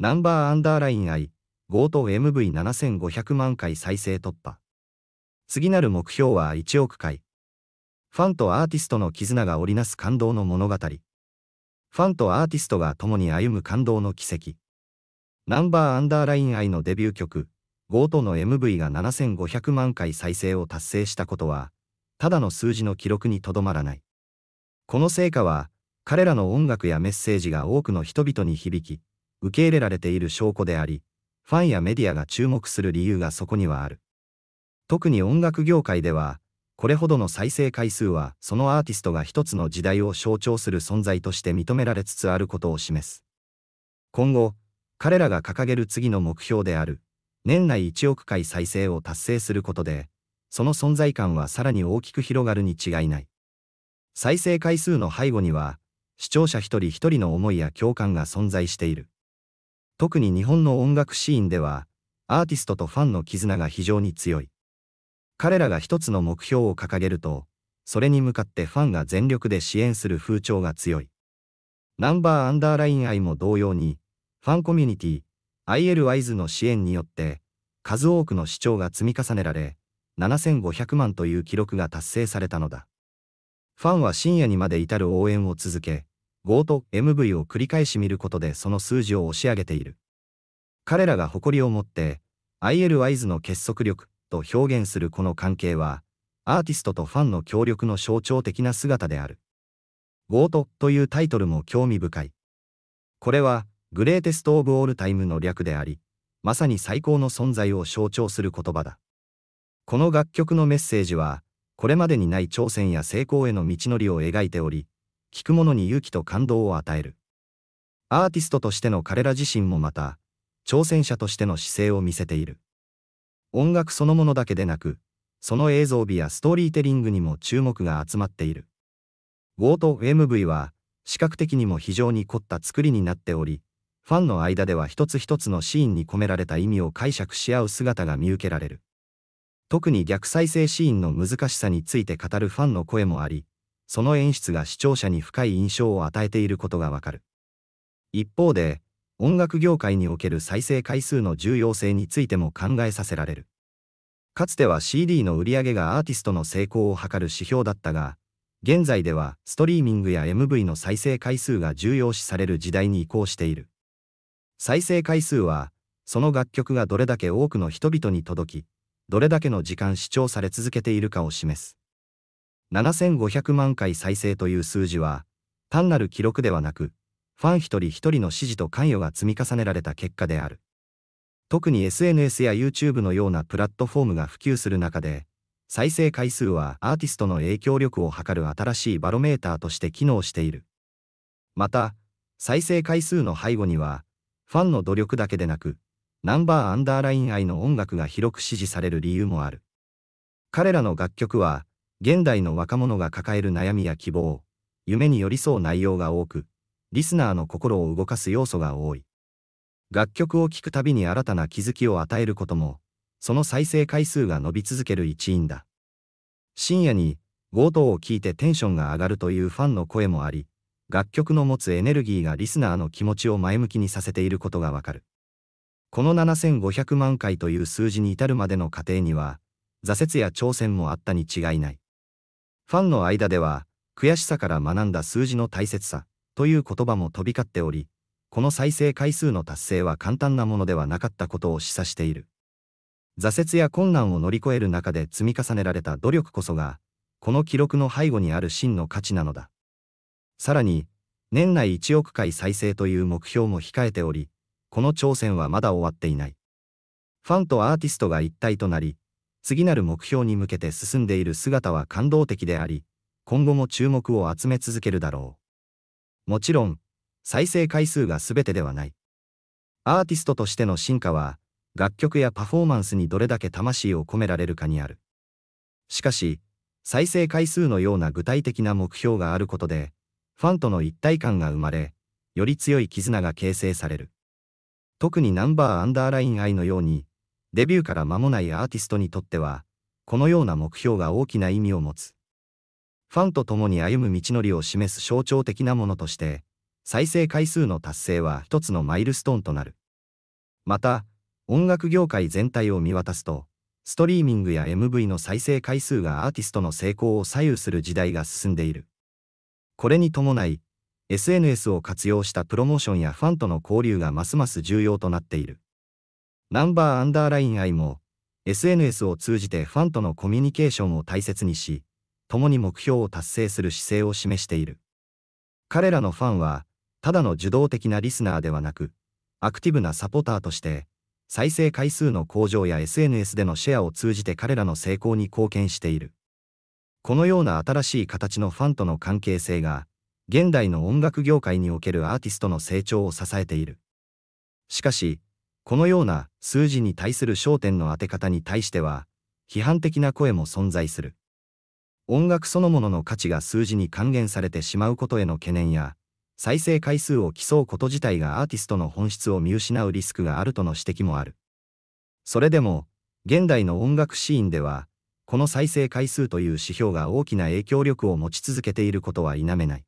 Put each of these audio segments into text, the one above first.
ナンバーアンダーライン I、ート MV7500 万回再生突破。次なる目標は1億回。ファンとアーティストの絆が織りなす感動の物語。ファンとアーティストが共に歩む感動の奇跡。ナンバーアンダーライン I のデビュー曲、ゴーの MV が7500万回再生を達成したことは、ただの数字の記録にとどまらない。この成果は、彼らの音楽やメッセージが多くの人々に響き、受け入れられている証拠であり、ファンやメディアが注目する理由がそこにはある。特に音楽業界では、これほどの再生回数はそのアーティストが一つの時代を象徴する存在として認められつつあることを示す。今後、彼らが掲げる次の目標である、年内1億回再生を達成することで、その存在感はさらに大きく広がるに違いない。再生回数の背後には、視聴者一人一人の思いや共感が存在している。特に日本の音楽シーンでは、アーティストとファンの絆が非常に強い。彼らが一つの目標を掲げると、それに向かってファンが全力で支援する風潮が強い。ナンバーアンダーライン愛も同様に、ファンコミュニティ、i l y s の支援によって、数多くの視聴が積み重ねられ、7500万という記録が達成されたのだ。ファンは深夜にまで至る応援を続け、GO MV を繰り返し見ることでその数字を押し上げている。彼らが誇りを持って ILYs の結束力と表現するこの関係はアーティストとファンの協力の象徴的な姿である。ゴートというタイトルも興味深い。これはグレーテスト・オブ・オール・タイムの略であり、まさに最高の存在を象徴する言葉だ。この楽曲のメッセージは、これまでにない挑戦や成功への道のりを描いており、聞く者に勇気と感動を与える。アーティストとしての彼ら自身もまた、挑戦者としての姿勢を見せている。音楽そのものだけでなく、その映像美やストーリーテリングにも注目が集まっている。ウォート MV は、視覚的にも非常に凝った作りになっており、ファンの間では一つ一つのシーンに込められた意味を解釈し合う姿が見受けられる。特に逆再生シーンの難しさについて語るファンの声もあり、その演出が視聴者に深い印象を与えていることがわかる。一方で、音楽業界における再生回数の重要性についても考えさせられる。かつては CD の売り上げがアーティストの成功を図る指標だったが、現在ではストリーミングや MV の再生回数が重要視される時代に移行している。再生回数は、その楽曲がどれだけ多くの人々に届き、どれだけの時間視聴され続けているかを示す。7500万回再生という数字は、単なる記録ではなく、ファン一人一人の支持と関与が積み重ねられた結果である。特に SNS や YouTube のようなプラットフォームが普及する中で、再生回数はアーティストの影響力を測る新しいバロメーターとして機能している。また、再生回数の背後には、ファンの努力だけでなく、ナンバーアンダーライン愛の音楽が広く支持される理由もある。彼らの楽曲は、現代の若者が抱える悩みや希望、夢に寄り添う内容が多く、リスナーの心を動かす要素が多い。楽曲を聴くたびに新たな気づきを与えることも、その再生回数が伸び続ける一因だ。深夜に、強盗を聞いてテンションが上がるというファンの声もあり、楽曲の持つエネルギーがリスナーの気持ちを前向きにさせていることがわかる。この7500万回という数字に至るまでの過程には、挫折や挑戦もあったに違いない。ファンの間では、悔しさから学んだ数字の大切さという言葉も飛び交っており、この再生回数の達成は簡単なものではなかったことを示唆している。挫折や困難を乗り越える中で積み重ねられた努力こそが、この記録の背後にある真の価値なのだ。さらに、年内1億回再生という目標も控えており、この挑戦はまだ終わっていない。ファンとアーティストが一体となり、次なる目標に向けて進んでいる姿は感動的であり、今後も注目を集め続けるだろう。もちろん、再生回数が全てではない。アーティストとしての進化は、楽曲やパフォーマンスにどれだけ魂を込められるかにある。しかし、再生回数のような具体的な目標があることで、ファンとの一体感が生まれ、より強い絆が形成される。特にナンバーアンダーライン愛のように、デビューから間もないアーティストにとっては、このような目標が大きな意味を持つ。ファンと共に歩む道のりを示す象徴的なものとして、再生回数の達成は一つのマイルストーンとなる。また、音楽業界全体を見渡すと、ストリーミングや MV の再生回数がアーティストの成功を左右する時代が進んでいる。これに伴い、SNS を活用したプロモーションやファンとの交流がますます重要となっている。ナンバーアンダーライン愛も、SNS を通じてファンとのコミュニケーションを大切にし、共に目標を達成する姿勢を示している。彼らのファンは、ただの受動的なリスナーではなく、アクティブなサポーターとして、再生回数の向上や SNS でのシェアを通じて彼らの成功に貢献している。このような新しい形のファンとの関係性が、現代の音楽業界におけるアーティストの成長を支えている。しかし、このような数字に対する焦点の当て方に対しては、批判的な声も存在する。音楽そのものの価値が数字に還元されてしまうことへの懸念や、再生回数を競うこと自体がアーティストの本質を見失うリスクがあるとの指摘もある。それでも、現代の音楽シーンでは、この再生回数という指標が大きな影響力を持ち続けていることは否めない。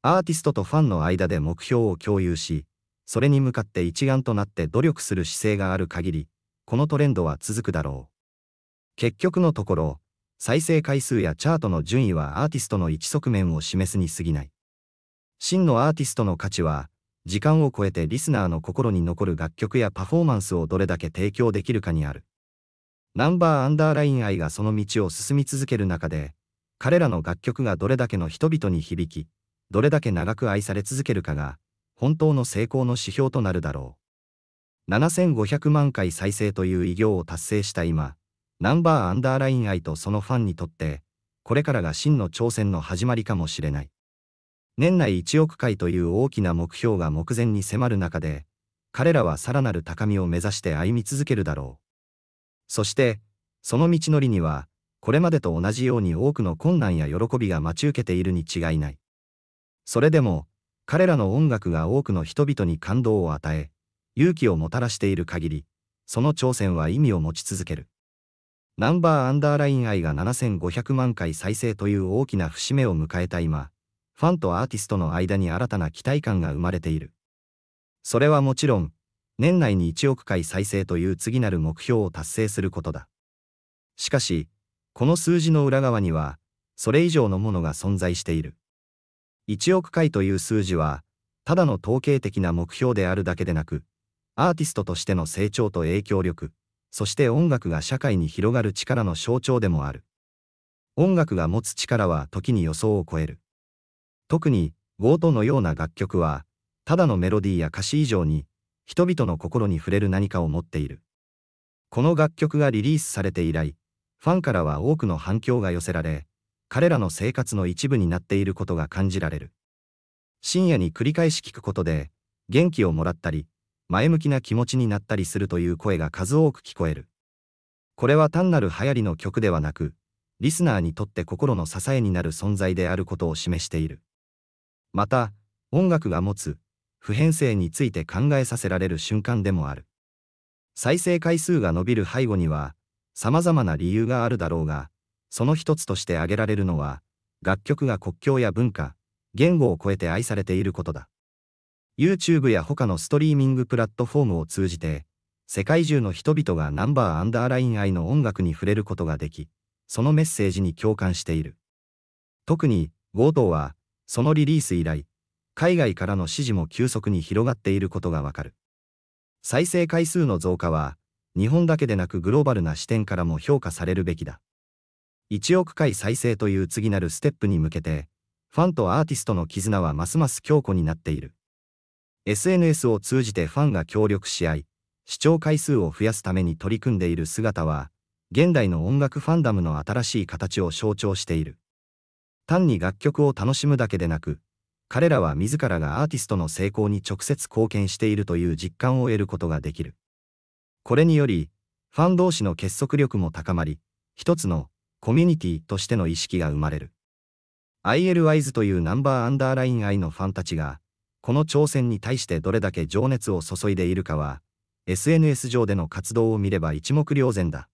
アーティストとファンの間で目標を共有し、それに向かって一丸となって努力する姿勢がある限り、このトレンドは続くだろう。結局のところ、再生回数やチャートの順位はアーティストの一側面を示すに過ぎない。真のアーティストの価値は、時間を超えてリスナーの心に残る楽曲やパフォーマンスをどれだけ提供できるかにある。ナンバーアンダーライン愛がその道を進み続ける中で、彼らの楽曲がどれだけの人々に響き、どれだけ長く愛され続けるかが、本当の成功の指標となるだろう。7500万回再生という偉業を達成した今、ナンバーアンダーライン愛とそのファンにとって、これからが真の挑戦の始まりかもしれない。年内1億回という大きな目標が目前に迫る中で、彼らはさらなる高みを目指して歩み続けるだろう。そして、その道のりには、これまでと同じように多くの困難や喜びが待ち受けているに違いない。それでも、彼らの音楽が多くの人々に感動を与え、勇気をもたらしている限り、その挑戦は意味を持ち続ける。ナンバーアンダーライン愛が7500万回再生という大きな節目を迎えた今、ファンとアーティストの間に新たな期待感が生まれている。それはもちろん、年内に1億回再生という次なる目標を達成することだ。しかし、この数字の裏側には、それ以上のものが存在している。1億回という数字は、ただの統計的な目標であるだけでなく、アーティストとしての成長と影響力、そして音楽が社会に広がる力の象徴でもある。音楽が持つ力は時に予想を超える。特に、ウォートのような楽曲は、ただのメロディーや歌詞以上に、人々の心に触れる何かを持っている。この楽曲がリリースされて以来、ファンからは多くの反響が寄せられ、彼らの生活の一部になっていることが感じられる。深夜に繰り返し聞くことで、元気をもらったり、前向きな気持ちになったりするという声が数多く聞こえる。これは単なる流行りの曲ではなく、リスナーにとって心の支えになる存在であることを示している。また、音楽が持つ普遍性について考えさせられる瞬間でもある。再生回数が伸びる背後には、様々な理由があるだろうが、その一つとして挙げられるのは、楽曲が国境や文化、言語を超えて愛されていることだ。YouTube や他のストリーミングプラットフォームを通じて、世界中の人々がナンバーアンダーライン愛の音楽に触れることができ、そのメッセージに共感している。特に、強盗は、そのリリース以来、海外からの支持も急速に広がっていることがわかる。再生回数の増加は、日本だけでなくグローバルな視点からも評価されるべきだ。1億回再生という次なるステップに向けて、ファンとアーティストの絆はますます強固になっている。SNS を通じてファンが協力し合い、視聴回数を増やすために取り組んでいる姿は、現代の音楽ファンダムの新しい形を象徴している。単に楽曲を楽しむだけでなく、彼らは自らがアーティストの成功に直接貢献しているという実感を得ることができる。これにより、ファン同士の結束力も高まり、一つのコミュニティとしての意識が生まれる。ILYs というナンバーアンダーライン I のファンたちが、この挑戦に対してどれだけ情熱を注いでいるかは、SNS 上での活動を見れば一目瞭然だ。